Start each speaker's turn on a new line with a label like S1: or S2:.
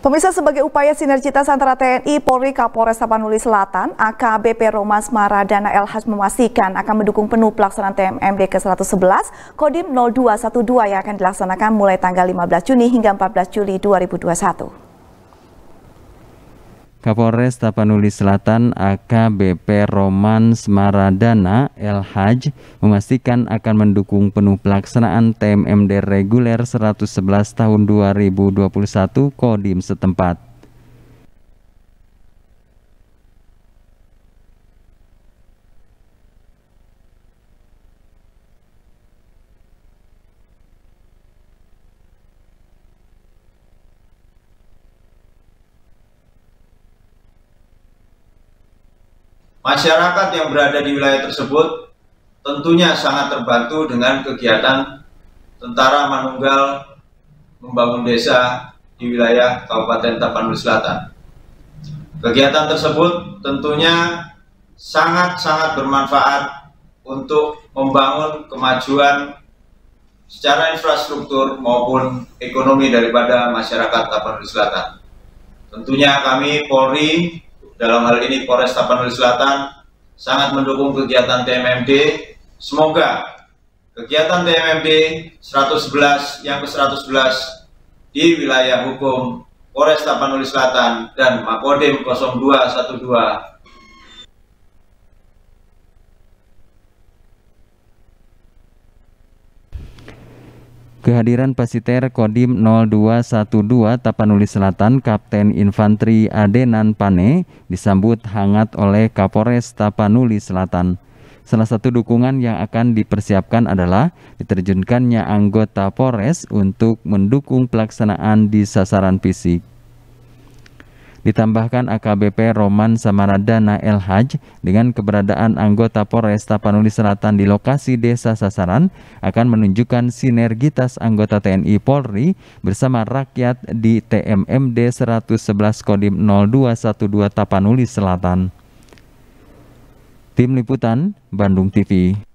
S1: Pemirsa sebagai upaya sinergitas antara TNI, Polri, Kapolres Tapanuli Selatan, AKBP Romas Maradana LH memastikan akan mendukung penuh pelaksanaan TMMD ke-111 Kodim 0212 yang akan dilaksanakan mulai tanggal 15 Juni hingga 14 Juli 2021.
S2: Kapolres Tapanuli Selatan AKBP Roman Smaradana El Haj memastikan akan mendukung penuh pelaksanaan TMMD reguler 111 tahun 2021 Kodim setempat.
S3: Masyarakat yang berada di wilayah tersebut tentunya sangat terbantu dengan kegiatan tentara manunggal membangun desa di wilayah Kabupaten Tapanuli Selatan. Kegiatan tersebut tentunya sangat-sangat bermanfaat untuk membangun kemajuan secara infrastruktur maupun ekonomi daripada masyarakat Tapanuli Selatan. Tentunya kami Polri dalam hal ini Polres Tapanuli Selatan sangat mendukung kegiatan TMMD. Semoga kegiatan TMMD 111 yang ke-111 di wilayah hukum Polres Tapanuli Selatan dan Makodim 0212
S2: Kehadiran Pasiter Kodim 0212 Tapanuli Selatan Kapten Infanteri Adenan Pane disambut hangat oleh Kapolres Tapanuli Selatan. Salah satu dukungan yang akan dipersiapkan adalah diterjunkannya anggota Polres untuk mendukung pelaksanaan di sasaran fisik. Ditambahkan AKBP Roman Samaradana El Haj dengan keberadaan anggota Polresta Tapanuli Selatan di lokasi desa sasaran akan menunjukkan sinergitas anggota TNI Polri bersama rakyat di TMMD 111 Kodim 0212 Tapanuli Selatan. Tim Liputan Bandung TV